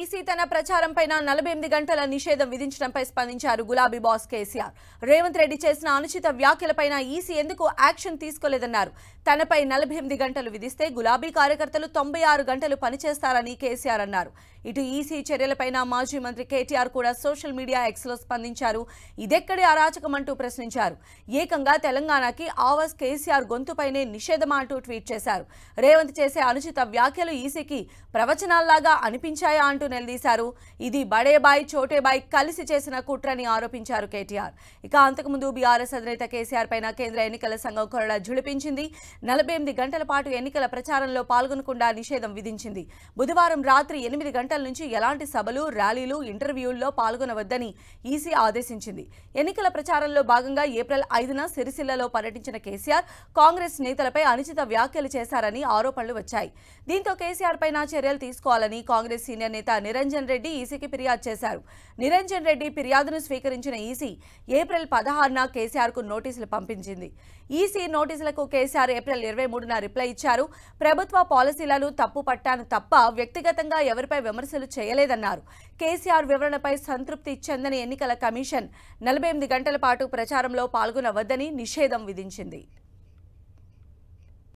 EC తన పైన నలభై ఎనిమిది గంటల నిషేధం విధించడంపై స్పందించారు గులాబీ బాస్ కేసీఆర్ రేవంత్ రెడ్డి చేసిన అనుచిత వ్యాఖ్యలపై ఈసీ ఎందుకు యాక్షన్ తీసుకోలేదన్నారు తనపై నలభై ఎనిమిది గంటలు విధిస్తే గులాబీ కార్యకర్తలు తొంభై ఆరు గంటలు పనిచేస్తారని కేసీఆర్ అన్నారు ఇటు ఈసీ చర్యలపైన మాజీ మంత్రి కేటీఆర్ కూడా సోషల్ మీడియా ఎక్స్ లో స్పందించారు ఇదెక్కడి అరాచకం అంటూ ప్రశ్నించారు ఏకంగా తెలంగాణకి ఆవాస్ కేసీఆర్ గొంతుపైనే నిషేధమా అంటూ ట్వీట్ చేశారు రేవంత్ చేసే అనుచిత వ్యాఖ్యలు ఈసీకి ప్రవచనాల్లాగా అనిపించాయా అంటూ అంటూ నిలదీశారు ఇది బడేబాయ్ చోటేబాయ్ కలిసి చేసిన కుట్రని ఆరోపించారు కేటీఆర్ ఇక అంతకుముందు బీఆర్ఎస్ అధినేత కేసీఆర్ పైన కేంద్ర ఎన్నికల సంఘం కొరడ జుడిపించింది నలభై గంటల పాటు ఎన్నికల ప్రచారంలో పాల్గొనకుండా నిషేధం విధించింది బుధవారం రాత్రి ఎనిమిది గంటల నుంచి ఎలాంటి సభలు ర్యాలీలు ఇంటర్వ్యూల్లో పాల్గొనవద్దని ఈసీ ఆదేశించింది ఎన్నికల ప్రచారంలో భాగంగా ఏప్రిల్ ఐదున సిరిసిల్లలో పర్యటించిన కేసీఆర్ కాంగ్రెస్ నేతలపై అనుచిత వ్యాఖ్యలు చేశారని ఆరోపణలు వచ్చాయి దీంతో కేసీఆర్ పైన చర్యలు తీసుకోవాలని కాంగ్రెస్ సీనియర్ నేత నిరంజన్ రెడ్డి ఈసీకి ఫిర్యాదు చేశారు నిరంజన్ రెడ్డి ఫిర్యాదును స్వీకరించిన ఈసీ ఏప్రిల్ పదహారున కు నోటీసులు పంపించింది ఈసీ నోటీసులకు కేసీఆర్ ఏప్రిల్ ఇరవై మూడున రిప్లై ఇచ్చారు ప్రభుత్వ పాలసీలను తప్పు పట్టాను తప్ప వ్యక్తిగతంగా ఎవరిపై విమర్శలు చేయలేదన్నారు కేసీఆర్ వివరణపై సంతృప్తి చెందని ఎన్నికల కమిషన్ నలభై గంటల పాటు ప్రచారంలో పాల్గొనవద్దని నిషేధం విధించింది